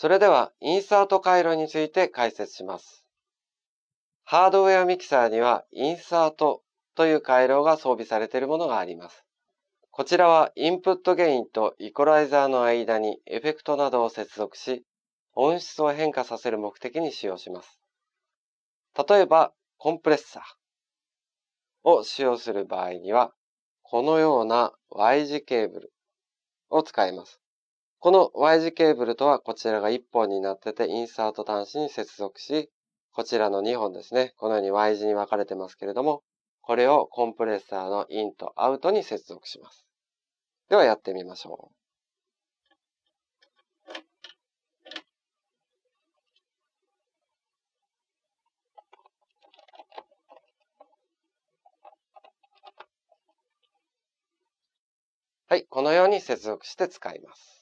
それでは、インサート回路について解説します。ハードウェアミキサーには、インサートという回路が装備されているものがあります。こちらは、インプットゲインとイコライザーの間にエフェクトなどを接続し、音質を変化させる目的に使用します。例えば、コンプレッサーを使用する場合には、このような Y 字ケーブルを使います。この Y 字ケーブルとはこちらが1本になってて、インサート端子に接続し、こちらの2本ですね。このように Y 字に分かれてますけれども、これをコンプレッサーのインとアウトに接続します。ではやってみましょう。はい、このように接続して使います。